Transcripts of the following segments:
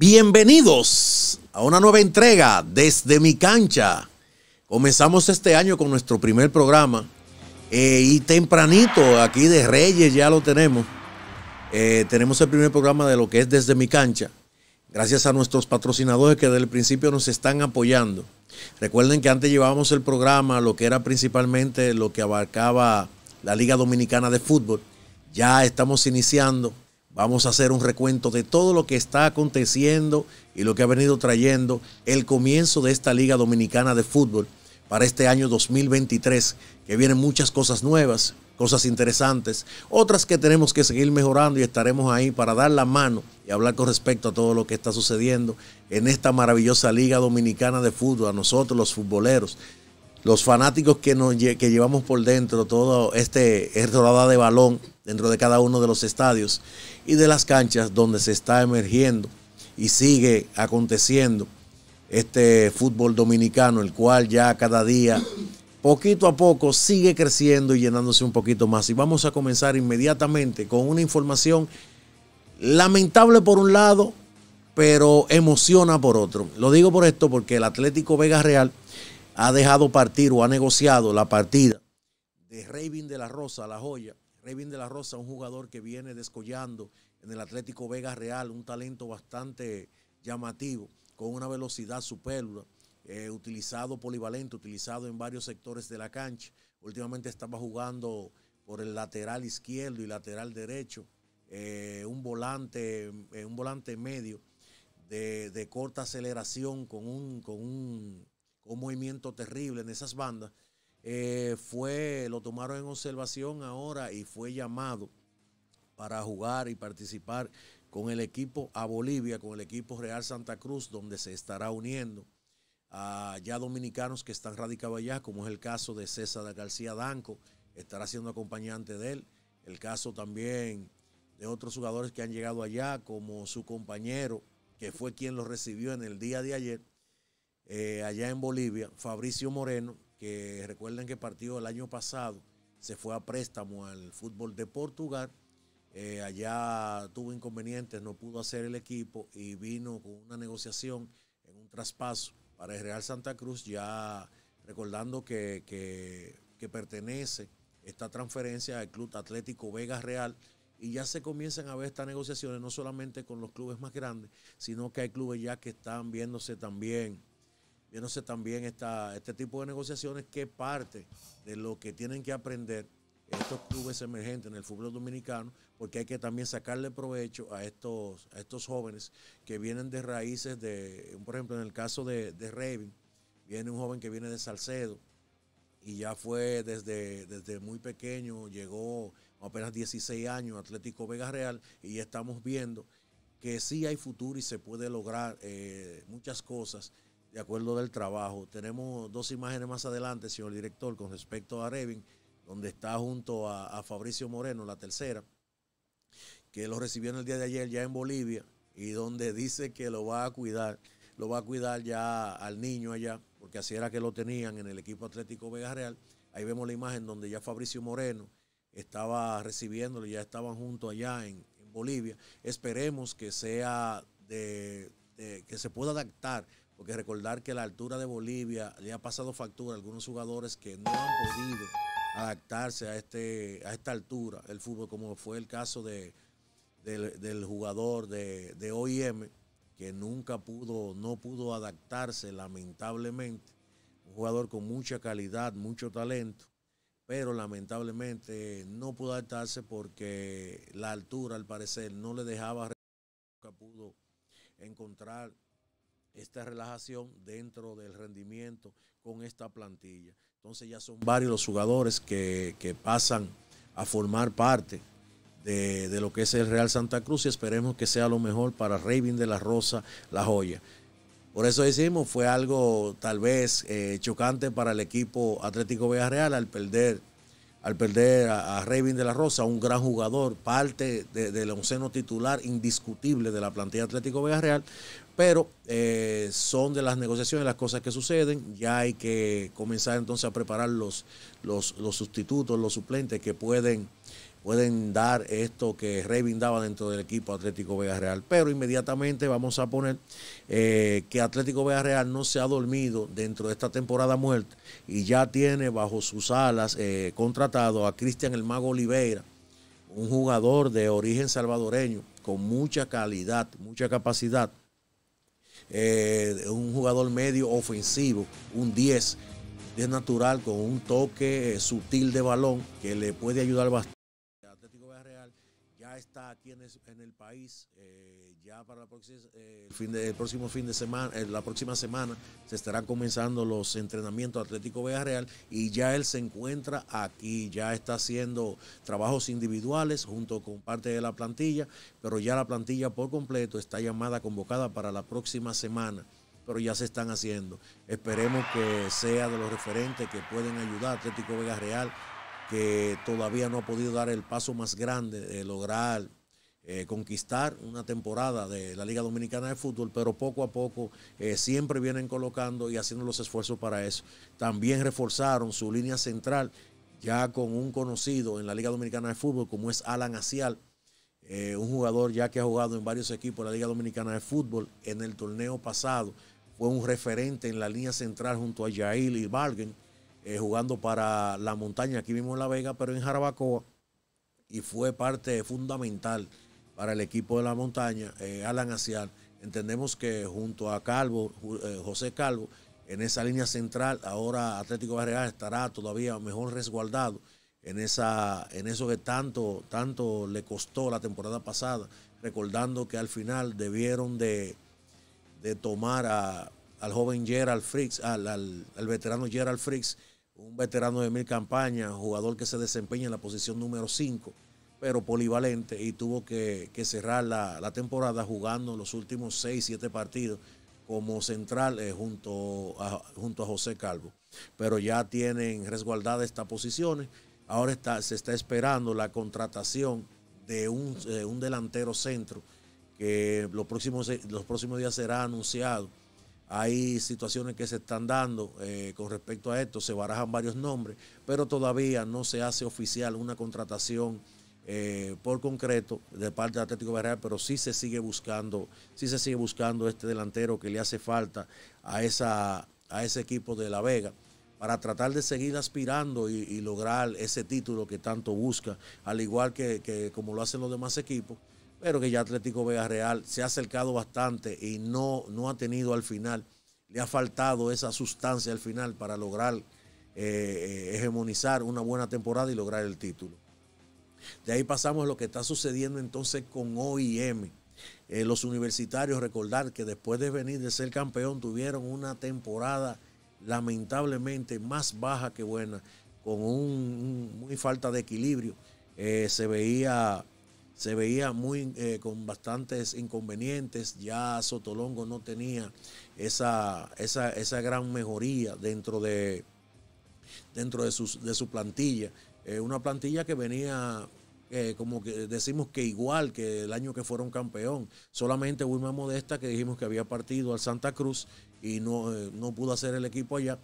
Bienvenidos a una nueva entrega desde mi cancha. Comenzamos este año con nuestro primer programa eh, y tempranito aquí de Reyes ya lo tenemos. Eh, tenemos el primer programa de lo que es desde mi cancha. Gracias a nuestros patrocinadores que desde el principio nos están apoyando. Recuerden que antes llevábamos el programa, lo que era principalmente lo que abarcaba la Liga Dominicana de Fútbol. Ya estamos iniciando Vamos a hacer un recuento de todo lo que está aconteciendo y lo que ha venido trayendo el comienzo de esta Liga Dominicana de Fútbol para este año 2023, que vienen muchas cosas nuevas, cosas interesantes, otras que tenemos que seguir mejorando y estaremos ahí para dar la mano y hablar con respecto a todo lo que está sucediendo en esta maravillosa Liga Dominicana de Fútbol, a nosotros los futboleros los fanáticos que, nos, que llevamos por dentro todo este rodada de balón dentro de cada uno de los estadios y de las canchas donde se está emergiendo y sigue aconteciendo este fútbol dominicano, el cual ya cada día, poquito a poco, sigue creciendo y llenándose un poquito más. Y vamos a comenzar inmediatamente con una información lamentable por un lado, pero emociona por otro. Lo digo por esto porque el Atlético Vega Real ha dejado partir o ha negociado la partida de Raving de la Rosa, la joya. Reyvin de la Rosa, un jugador que viene descollando en el Atlético Vega Real, un talento bastante llamativo, con una velocidad supérflua, eh, utilizado polivalente, utilizado en varios sectores de la cancha. Últimamente estaba jugando por el lateral izquierdo y lateral derecho, eh, un, volante, eh, un volante medio de, de corta aceleración con un, con un un movimiento terrible en esas bandas, eh, fue, lo tomaron en observación ahora y fue llamado para jugar y participar con el equipo a Bolivia, con el equipo Real Santa Cruz, donde se estará uniendo a ya dominicanos que están radicados allá, como es el caso de César García Danco, estará siendo acompañante de él, el caso también de otros jugadores que han llegado allá, como su compañero, que fue quien lo recibió en el día de ayer. Eh, allá en Bolivia, Fabricio Moreno, que recuerden que partió el año pasado, se fue a préstamo al fútbol de Portugal. Eh, allá tuvo inconvenientes, no pudo hacer el equipo y vino con una negociación en un traspaso para el Real Santa Cruz, ya recordando que, pertenece esta transferencia al Club Atlético Vegas Real. Y ya se comienzan a ver estas negociaciones, no solamente con los clubes más grandes, sino que hay clubes ya que están viéndose también viéndose también este tipo de negociaciones que parte de lo que tienen que aprender estos clubes emergentes en el fútbol dominicano, porque hay que también sacarle provecho a estos, estos jóvenes que vienen de raíces de, por ejemplo, en el caso de, de Revin, viene un joven que viene de Salcedo y ya fue desde, desde muy pequeño, llegó apenas 16 años Atlético Vega Real y estamos viendo que sí hay futuro y se puede lograr eh, muchas cosas de acuerdo del trabajo. Tenemos dos imágenes más adelante, señor director, con respecto a Revin, donde está junto a, Fabricio Moreno, la tercera, que lo recibió en el día de ayer ya en Bolivia y donde dice que lo va a cuidar, lo va a cuidar ya al niño allá, porque así era que lo tenían en el equipo atlético Vega Real. Ahí vemos la imagen donde ya Fabricio Moreno estaba recibiéndolo, ya estaban juntos allá en, Bolivia. Esperemos que sea de, que se pueda adaptar porque recordar que la altura de Bolivia le ha pasado factura a algunos jugadores que no han podido adaptarse a, este, a esta altura del fútbol, como fue el caso de, del, jugador de, de OIM, que nunca pudo, no pudo adaptarse lamentablemente. Un jugador con mucha calidad, mucho talento, pero lamentablemente no pudo adaptarse porque la altura al parecer no le dejaba, nunca pudo encontrar esta relajación dentro del rendimiento con esta plantilla. Entonces ya son varios los jugadores que, pasan a formar parte de, lo que es el Real Santa Cruz y esperemos que sea lo mejor para Raven de la Rosa, la joya. Por eso decimos, fue algo tal vez eh, chocante para el equipo Atlético Villarreal al perder al perder a, Revin de la Rosa, un gran jugador, parte del de onceno titular indiscutible de la plantilla Atlético Real. pero eh, son de las negociaciones las cosas que suceden, ya hay que comenzar entonces a preparar los, los sustitutos, los suplentes que pueden pueden dar esto que reivindaba dentro del equipo Atlético Vega Real. Pero inmediatamente vamos a poner eh, que Atlético Vega Real no se ha dormido dentro de esta temporada muerta y ya tiene bajo sus alas eh, contratado a Cristian el Mago Oliveira, un jugador de origen salvadoreño con mucha calidad, mucha capacidad. Eh, un jugador medio ofensivo, un 10 de natural con un toque sutil de balón que le puede ayudar bastante está aquí en, el país. Eh, ya para eh, el, próximo fin de semana, eh, la próxima semana, se estarán comenzando los entrenamientos Atlético Real y ya él se encuentra aquí, ya está haciendo trabajos individuales junto con parte de la plantilla, pero ya la plantilla por completo está llamada, convocada para la próxima semana pero ya se están haciendo. Esperemos que sea de los referentes que pueden ayudar a Atlético Vega Real que todavía no ha podido dar el paso más grande de lograr eh, conquistar una temporada de la Liga Dominicana de Fútbol, pero poco a poco eh, siempre vienen colocando y haciendo los esfuerzos para eso. También reforzaron su línea central ya con un conocido en la Liga Dominicana de Fútbol como es Alan Asial, eh, un jugador ya que ha jugado en varios equipos de la Liga Dominicana de Fútbol en el torneo pasado. Fue un referente en la línea central junto a Yael y Bargen eh, jugando para la montaña, aquí mismo en La Vega, pero en Jarabacoa, y fue parte fundamental para el equipo de la montaña, eh, Alan Asial. Entendemos que junto a Calvo, eh, José Calvo, en esa línea central, ahora Atlético Barreal estará todavía mejor resguardado en, esa, en eso que tanto, tanto le costó la temporada pasada, recordando que al final debieron de, tomar al joven Gerald Fricks, al, veterano Gerald Fricks, un veterano de mil campañas, jugador que se desempeña en la posición número 5, pero polivalente y tuvo que, cerrar la, temporada jugando los últimos 6, 7 partidos como central eh, junto, a, José Calvo. Pero ya tienen resguardadas estas posiciones. Ahora se está esperando la contratación de eh, un, delantero centro que los próximos, los próximos días será anunciado hay situaciones que se están dando eh, con respecto a esto, se barajan varios nombres, pero todavía no se hace oficial una contratación eh, por concreto de parte de Atlético Villarreal, pero sí se sigue buscando, sí se sigue buscando este delantero que le hace falta a, esa, a ese equipo de La Vega para tratar de seguir aspirando y, lograr ese título que tanto busca, al igual que, que como lo hacen los demás equipos, pero que ya Atlético Vega Real se ha acercado bastante y no, no ha tenido al final, le ha faltado esa sustancia al final para lograr eh, eh, hegemonizar una buena temporada y lograr el título. De ahí pasamos a lo que está sucediendo entonces con OIM. Eh, los universitarios, recordar que después de venir de ser campeón, tuvieron una temporada lamentablemente más baja que buena, con un, muy falta de equilibrio. se veía se veía muy eh, con bastantes inconvenientes. Ya Sotolongo no tenía esa, esa, gran mejoría dentro de, dentro de, su plantilla. Eh, una plantilla que venía, eh, como que decimos que igual que el año que fueron campeón. Solamente Wilma Modesta, que dijimos que había partido al Santa Cruz y no, no pudo hacer el equipo allá.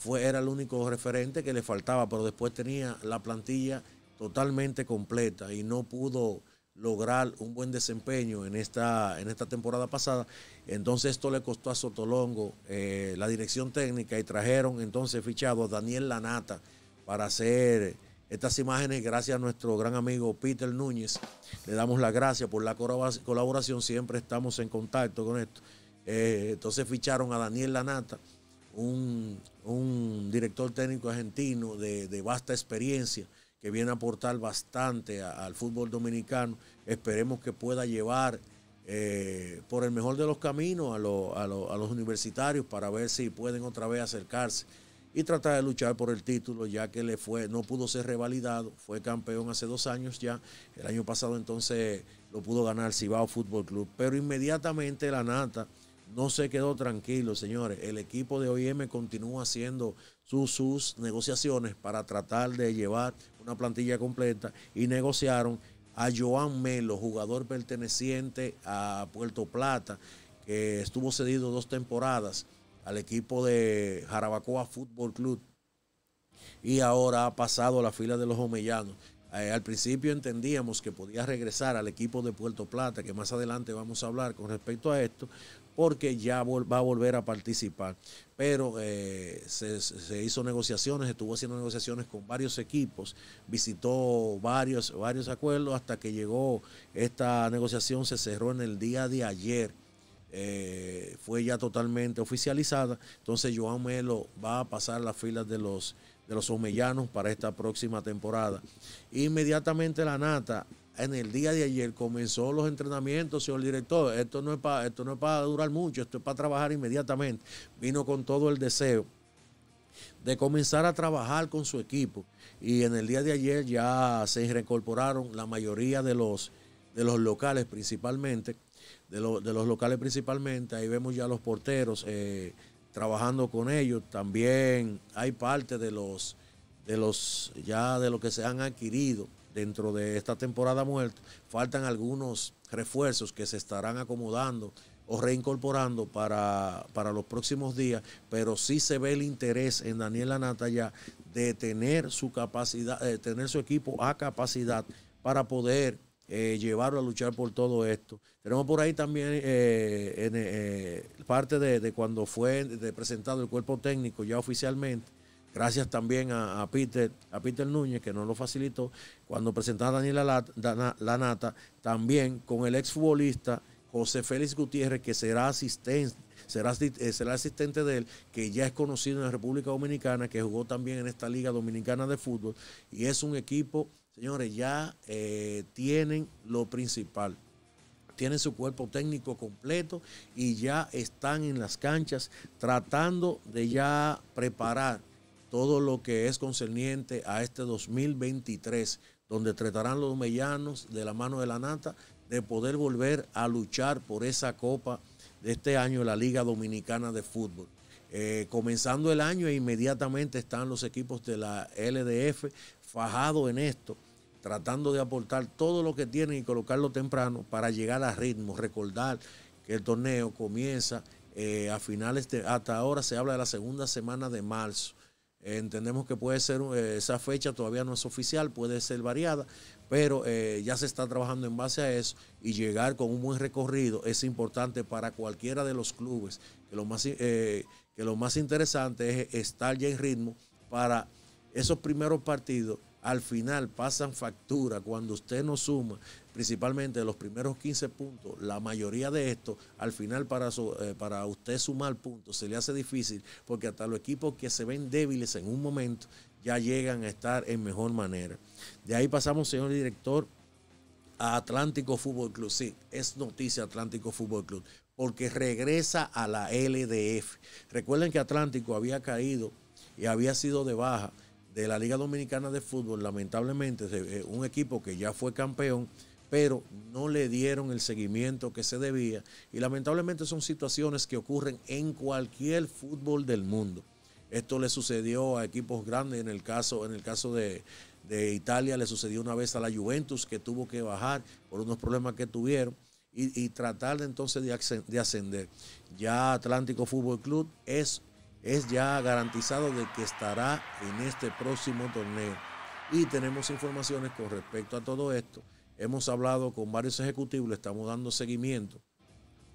Fue, era el único referente que le faltaba, pero después tenía la plantilla totalmente completa y no pudo lograr un buen desempeño en esta, en esta temporada pasada. Entonces esto le costó a Sotolongo eh, la dirección técnica y trajeron entonces fichado a Daniel Lanata para hacer estas imágenes gracias a nuestro gran amigo Peter Núñez. Le damos las gracias por la colaboración, siempre estamos en contacto con esto. Eh, entonces ficharon a Daniel Lanata, un, un director técnico argentino de, de vasta experiencia que viene a aportar bastante al fútbol dominicano. Esperemos que pueda llevar eh, por el mejor de los caminos a, los universitarios para ver si pueden otra vez acercarse y tratar de luchar por el título, ya que le fue, no pudo ser revalidado, fue campeón hace dos años ya, el año pasado entonces lo pudo ganar Cibao Fútbol Club, pero inmediatamente la Nata no se quedó tranquilo, señores, el equipo de OIM continúa haciendo sus, sus negociaciones para tratar de llevar una plantilla completa y negociaron a Joan Melo, jugador perteneciente a Puerto Plata, que estuvo cedido dos temporadas al equipo de Jarabacoa Fútbol Club y ahora ha pasado a la fila de los homellanos. Eh, al principio entendíamos que podía regresar al equipo de Puerto Plata, que más adelante vamos a hablar con respecto a esto, porque ya va a volver a participar. Pero eh, se, hizo negociaciones, estuvo haciendo negociaciones con varios equipos, visitó varios, varios acuerdos hasta que llegó esta negociación, se cerró en el día de ayer. Eh, fue ya totalmente oficializada. Entonces Joan Melo va a pasar las filas de los, de los para esta próxima temporada. Inmediatamente la Nata en el día de ayer comenzó los entrenamientos, señor director. Esto no es para esto no para durar mucho, esto es para trabajar inmediatamente. Vino con todo el deseo de comenzar a trabajar con su equipo y en el día de ayer ya se reincorporaron la mayoría de los de los locales principalmente, de, los locales principalmente, ahí vemos ya los porteros eh, trabajando con ellos, también hay parte de los de los ya de lo que se han adquirido dentro de esta temporada muerta, faltan algunos refuerzos que se estarán acomodando o reincorporando para, para, los próximos días, pero sí se ve el interés en Daniel Anata ya de tener su capacidad, de eh, tener su equipo a capacidad para poder eh, llevarlo a luchar por todo esto. Tenemos por ahí también eh, en, parte de, cuando fue presentado el cuerpo técnico ya oficialmente Gracias también a, Peter, a Peter Núñez, que nos lo facilitó. Cuando presentaba a Daniela Lanata, también con el exfutbolista José Félix Gutiérrez, que será asistente, eh, será, asistente de él, que ya es conocido en la República Dominicana, que jugó también en esta Liga Dominicana de Fútbol. Y es un equipo, señores, ya eh, tienen lo principal tienen su cuerpo técnico completo y ya están en las canchas tratando de ya preparar todo lo que es concerniente a este 2023, donde tratarán los mellanos de la mano de la nata de poder volver a luchar por esa copa de este año la Liga Dominicana de Fútbol. Eh, comenzando el año inmediatamente están los equipos de la LDF fajados en esto, tratando de aportar todo lo que tienen y colocarlo temprano para llegar a ritmo. Recordar que el torneo comienza eh, a finales de, hasta ahora se habla de la segunda semana de marzo. Entendemos que puede ser, eh, esa fecha todavía no es oficial, puede ser variada, pero eh, ya se está trabajando en base a eso y llegar con un buen recorrido es importante para cualquiera de los clubes, que lo más, eh, que lo más interesante es estar ya en ritmo para esos primeros partidos. Al final pasan factura cuando usted no suma principalmente los primeros 15 puntos, la mayoría de esto al final para, eh, para usted sumar puntos se le hace difícil porque hasta los equipos que se ven débiles en un momento ya llegan a estar en mejor manera. De ahí pasamos, señor director, a Atlántico Fútbol Club. Sí, es noticia Atlántico Fútbol Club porque regresa a la LDF. Recuerden que Atlántico había caído y había sido de baja de la Liga Dominicana de Fútbol, lamentablemente, eh, un equipo que ya fue campeón pero no le dieron el seguimiento que se debía y lamentablemente son situaciones que ocurren en cualquier fútbol del mundo. Esto le sucedió a equipos grandes, en el caso, en el caso de, Italia le sucedió una vez a la Juventus que tuvo que bajar por unos problemas que tuvieron. Y, tratar de entonces de, ascender. Ya Atlántico Fútbol Club es, es ya garantizado de que estará en este próximo torneo. Y tenemos informaciones con respecto a todo esto Hemos hablado con varios ejecutivos, estamos dando seguimiento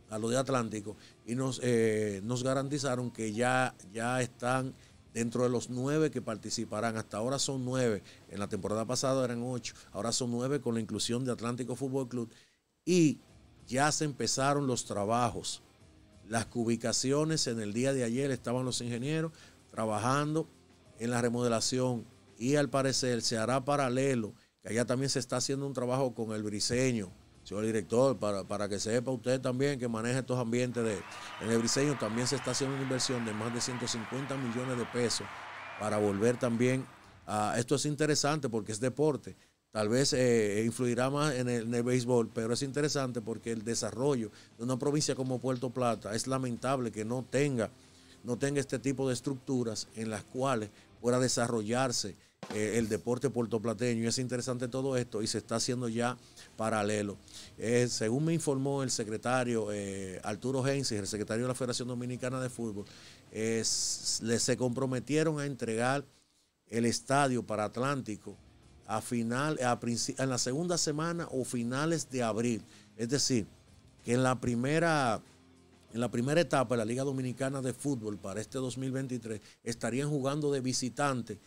a lo de Atlántico y eh, nos, garantizaron que ya, ya están dentro de los nueve que participarán. Hasta ahora son nueve, en la temporada pasada eran ocho, ahora son nueve con la inclusión de Atlántico Fútbol Club y ya se empezaron los trabajos. Las ubicaciones en el día de ayer estaban los ingenieros trabajando en la remodelación y al parecer se hará paralelo que allá también se está haciendo un trabajo con el briseño, señor director, para, que sepa usted también que maneja estos ambientes de... En el briseño también se está haciendo una inversión de más de 150 millones de pesos para volver también a... Esto es interesante porque es deporte. Tal vez eh, eh, influirá más en el, béisbol, pero es interesante porque el desarrollo de una provincia como Puerto Plata es lamentable que no tenga, no tenga este tipo de estructuras en las cuales pueda desarrollarse eh, el deporte puertoplateño. Y es interesante todo esto y se está haciendo ya paralelo. Eh, según me informó el secretario eh, Arturo Gensis, el secretario de la Federación Dominicana de Fútbol, se comprometieron a entregar el estadio para Atlántico a final, a en la segunda semana o finales de abril. Es decir, que en la primera, en la primera etapa de la Liga Dominicana de Fútbol para este 2023 estarían jugando de visitante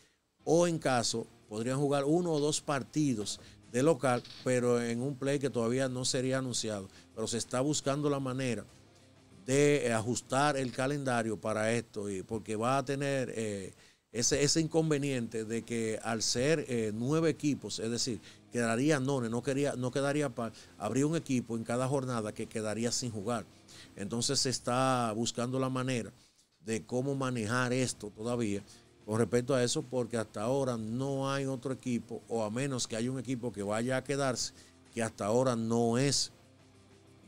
o en caso podrían jugar uno o dos partidos de local, pero en un play que todavía no sería anunciado. Pero se está buscando la manera de eh, ajustar el calendario para esto, y porque va a tener eh, ese, inconveniente de que al ser eh, nueve equipos, es decir, quedaría None, no, quería, no quedaría para, habría un equipo en cada jornada que quedaría sin jugar. Entonces se está buscando la manera de cómo manejar esto todavía con respecto a eso, porque hasta ahora no hay otro equipo, o a menos que haya un equipo que vaya a quedarse, que hasta ahora no es.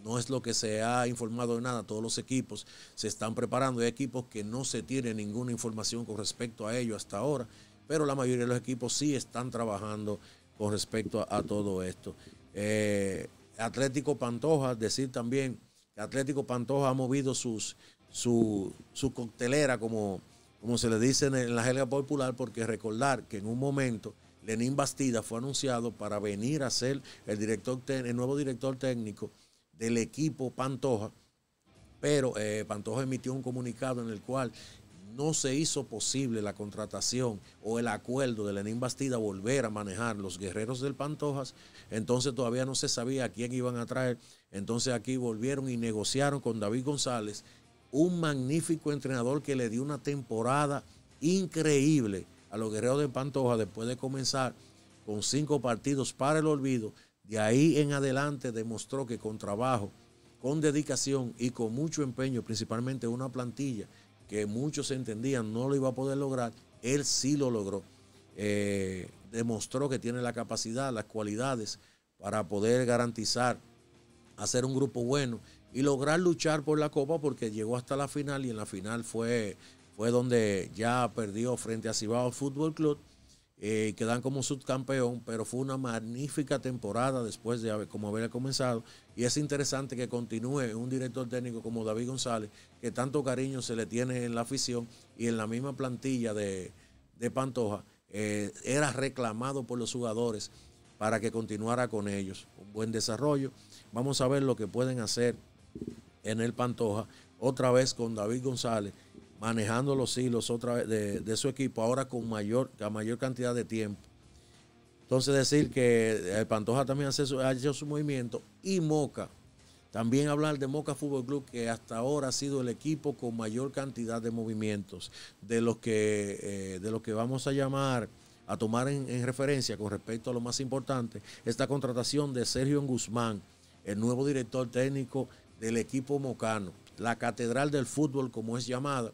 No es lo que se ha informado de nada. Todos los equipos se están preparando. Hay equipos que no se tiene ninguna información con respecto a ello hasta ahora. Pero la mayoría de los equipos sí están trabajando con respecto a, todo esto. Eh, Atlético Pantoja, decir también Atlético Pantoja ha movido sus, su, su coctelera como, como se le dice en la jerga popular, porque recordar que en un momento Lenín Bastida fue anunciado para venir a ser el, nuevo director técnico del equipo Pantoja, pero eh, Pantoja emitió un comunicado en el cual no se hizo posible la contratación o el acuerdo de Lenín Bastida volver a manejar los guerreros del Pantojas, entonces todavía no se sabía a quién iban a traer, entonces aquí volvieron y negociaron con David González un magnífico entrenador que le dio una temporada increíble a los guerreros de Pantoja después de comenzar con cinco partidos para el olvido. De ahí en adelante demostró que con trabajo, con dedicación y con mucho empeño, principalmente una plantilla que muchos entendían no lo iba a poder lograr, él sí lo logró. Eh, demostró que tiene la capacidad, las cualidades para poder garantizar hacer un grupo bueno y lograr luchar por la Copa porque llegó hasta la final y en la final fue, fue donde ya perdió frente a Cibao Fútbol Club. Eh, quedan como subcampeón, pero fue una magnífica temporada después de haber, como haber comenzado. Y es interesante que continúe un director técnico como David González, que tanto cariño se le tiene en la afición y en la misma plantilla de, Pantoja, eh, era reclamado por los jugadores para que continuara con ellos. Un buen desarrollo. Vamos a ver lo que pueden hacer en el Pantoja, otra vez con David González, manejando los hilos otra vez de, su equipo, ahora con mayor, mayor cantidad de tiempo. Entonces decir que el Pantoja también hace ha hecho su movimiento y Moca. También hablar de Moca Fútbol Club, que hasta ahora ha sido el equipo con mayor cantidad de movimientos, de los que, eh, de que vamos a llamar a tomar en, en, referencia con respecto a lo más importante, esta contratación de Sergio Guzmán, el nuevo director técnico del equipo mocano, la catedral del fútbol como es llamada,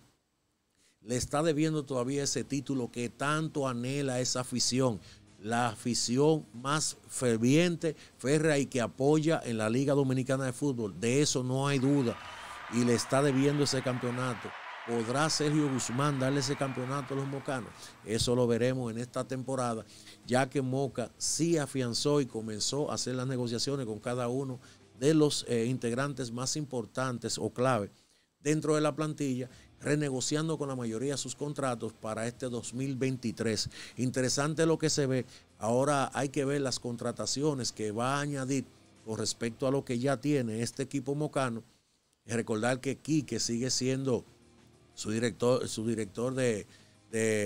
le está debiendo todavía ese título que tanto anhela esa afición, la afición más ferviente, férrea y que apoya en la Liga Dominicana de Fútbol. De eso no hay duda. Y le está debiendo ese campeonato. ¿Podrá Sergio Guzmán darle ese campeonato a los mocanos? Eso lo veremos en esta temporada, ya que Moca sí afianzó y comenzó a hacer las negociaciones con cada uno de los eh, integrantes más importantes o clave dentro de la plantilla, renegociando con la mayoría sus contratos para este 2023. Interesante lo que se ve. Ahora hay que ver las contrataciones que va a añadir con respecto a lo que ya tiene este equipo mocano. Recordar que Quique sigue siendo su director, su de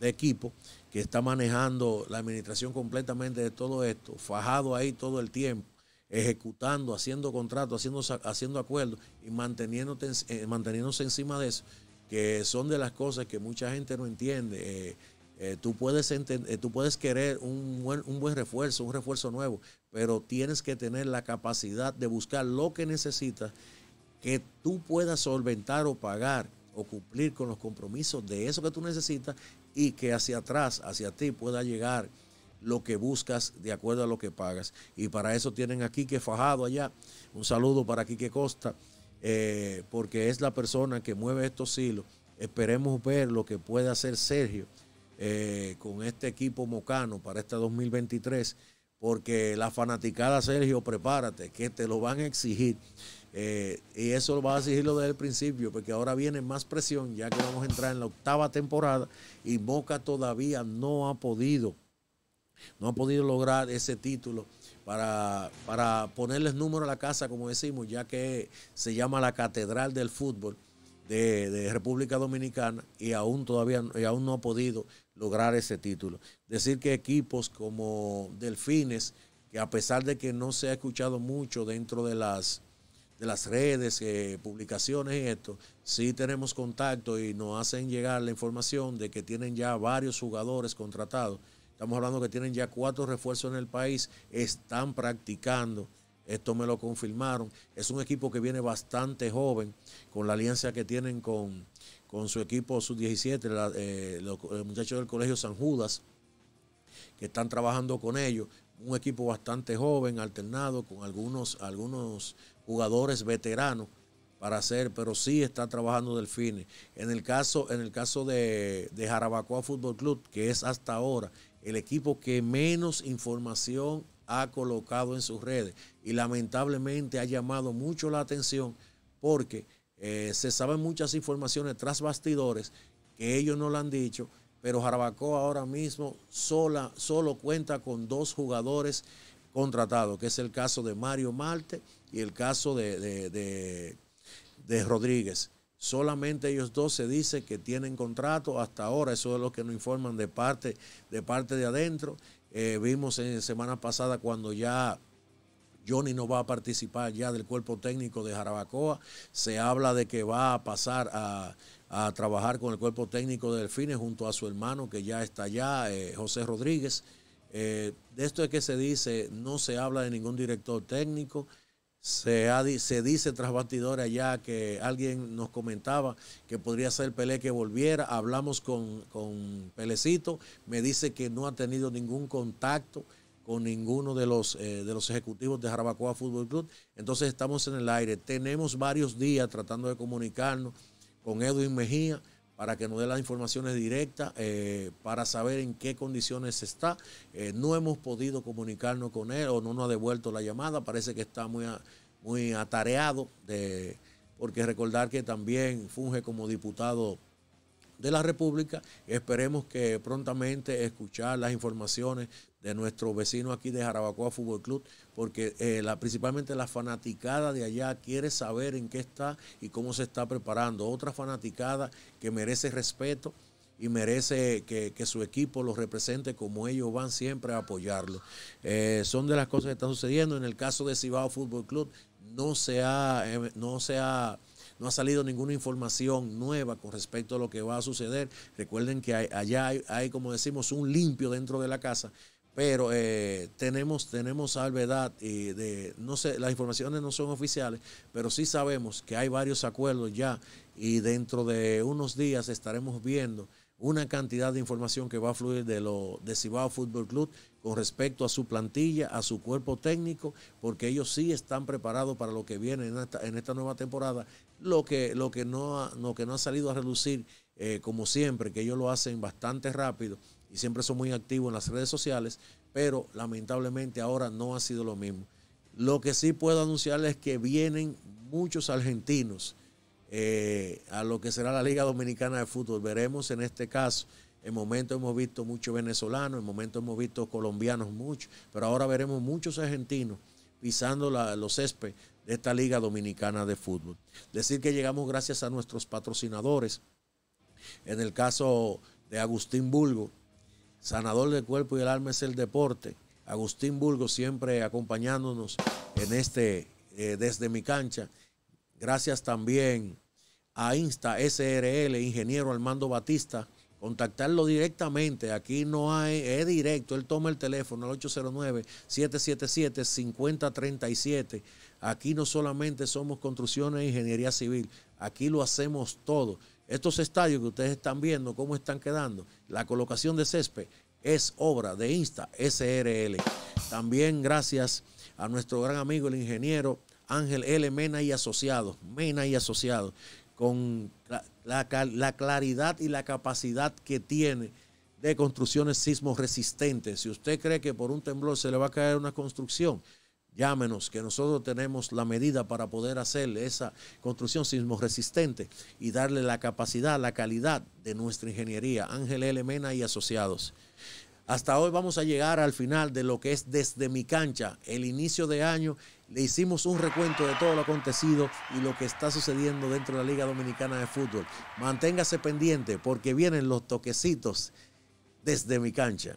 equipo, que está manejando la administración completamente de todo esto, fajado ahí todo el tiempo ejecutando, haciendo contratos, haciendo, haciendo acuerdos y manteniéndote, eh, manteniéndose encima de eso, que son de las cosas que mucha gente no entiende. Eh, eh, tú, puedes tú puedes querer un buen, un buen refuerzo, un refuerzo nuevo, pero tienes que tener la capacidad de buscar lo que necesitas que tú puedas solventar o pagar o cumplir con los compromisos de eso que tú necesitas y que hacia atrás, hacia ti pueda llegar lo que buscas de acuerdo a lo que pagas. Y para eso tienen a que Fajado allá. Un saludo para Quique Costa, eh, porque es la persona que mueve estos hilos. Esperemos ver lo que puede hacer Sergio eh, con este equipo mocano para este 2023, porque la fanaticada, Sergio, prepárate, que te lo van a exigir. Eh, y eso lo va a exigirlo desde el principio, porque ahora viene más presión, ya que vamos a entrar en la octava temporada y Boca todavía no ha podido no ha podido lograr ese título para, ponerles número a la casa, como decimos, ya que se llama la Catedral del Fútbol de, República Dominicana y aún todavía aún no ha podido lograr ese título. Decir que equipos como Delfines, que a pesar de que no se ha escuchado mucho dentro de las de las redes, eh, publicaciones y esto, sí tenemos contacto y nos hacen llegar la información de que tienen ya varios jugadores contratados Estamos hablando que tienen ya cuatro refuerzos en el país, están practicando. Esto me lo confirmaron. Es un equipo que viene bastante joven con la alianza que tienen con, con su equipo sub-17, eh, los, muchachos del Colegio San Judas, que están trabajando con ellos. Un equipo bastante joven, alternado, con algunos, algunos jugadores veteranos para hacer, pero sí está trabajando Delfines. En el caso, en el caso de, de Jarabacoa Fútbol Club, que es hasta ahora el equipo que menos información ha colocado en sus redes y lamentablemente ha llamado mucho la atención porque eh, se saben muchas informaciones tras bastidores que ellos no lo han dicho, pero Jarabacoa ahora mismo sola, solo cuenta con dos jugadores contratados, que es el caso de Mario Marte y el caso de Rodríguez. Solamente ellos dos se dice que tienen contrato hasta ahora, eso es lo que nos informan de parte de, parte de adentro. Eh, vimos en semana pasada cuando ya Johnny no va a participar ya del cuerpo técnico de Jarabacoa, se habla de que va a pasar a, trabajar con el cuerpo técnico de Delfines junto a su hermano que ya está allá, eh, José Rodríguez. Eh, de esto es que se dice, no se habla de ningún director técnico. Se, dice tras bastidores ya que alguien nos comentaba que podría ser Pelé que volviera. Hablamos con, Pelecito, me dice que no ha tenido ningún contacto con ninguno de los, eh, de los ejecutivos de Jarabacoa Fútbol Club. Entonces estamos en el aire. Tenemos varios días tratando de comunicarnos con Edwin Mejía para que nos dé las informaciones directas, eh, para saber en qué condiciones está. Eh, no hemos podido comunicarnos con él o no nos ha devuelto la llamada, parece que está muy, muy atareado, de, porque recordar que también funge como diputado de la República. Esperemos que prontamente escuchar las informaciones de nuestro vecino aquí de Jarabacoa Fútbol Club, porque eh, la, principalmente la fanaticada de allá quiere saber en qué está y cómo se está preparando. Otra fanaticada que merece respeto y merece que, su equipo los represente como ellos van siempre a apoyarlo. Eh, son de las cosas que están sucediendo. En el caso de Cibao Fútbol Club, no se ha, eh, no se ha no ha salido ninguna información nueva con respecto a lo que va a suceder. Recuerden que allá hay, como decimos, un limpio dentro de la casa pero eh, tenemos, tenemos salvedad y eh, de, no sé, las informaciones no son oficiales, pero sí sabemos que hay varios acuerdos ya y dentro de unos días estaremos viendo una cantidad de información que va a fluir de lo de Cibao Fútbol Club con respecto a su plantilla, a su cuerpo técnico, porque ellos sí están preparados para lo que viene en esta, nueva temporada, lo que, lo, que no ha, lo que no ha salido a reducir, eh, como siempre, que ellos lo hacen bastante rápido y siempre son muy activos en las redes sociales, pero lamentablemente ahora no ha sido lo mismo. Lo que sí puedo anunciarles es que vienen muchos argentinos eh, a lo que será la Liga Dominicana de Fútbol. Veremos en este caso. En momento hemos visto muchos venezolanos, en momento hemos visto colombianos muchos, pero ahora veremos muchos argentinos pisando los céspedes de esta Liga Dominicana de Fútbol. Decir que llegamos gracias a nuestros patrocinadores. En el caso de Agustín Bulgo, sanador del cuerpo y el alma es el deporte. Agustín Burgo siempre acompañándonos en este eh, desde mi cancha. Gracias también a Insta SRL, ingeniero Armando Batista. Contactarlo directamente, aquí no hay, es directo, él toma el teléfono al 809-777-5037. Aquí no solamente somos construcciones e ingeniería civil, aquí lo hacemos todo. Estos estadios que ustedes están viendo, cómo están quedando, la colocación de césped es obra de Insta SRL. También gracias a nuestro gran amigo el ingeniero Ángel L. Mena y Asociados, Mena y Asociados, con la, claridad y la capacidad que tiene de construcciones sismos resistentes. Si usted cree que por un temblor se le va a caer una construcción, Llámenos, que nosotros tenemos la medida para poder hacer esa construcción sismo resistente y darle la capacidad, la calidad de nuestra ingeniería. Ángel L. Mena y asociados. Hasta hoy vamos a llegar al final de lo que es desde mi cancha, el inicio de año. Le hicimos un recuento de todo lo acontecido y lo que está sucediendo dentro de la Liga Dominicana de Fútbol. Manténgase pendiente porque vienen los toquecitos desde mi cancha.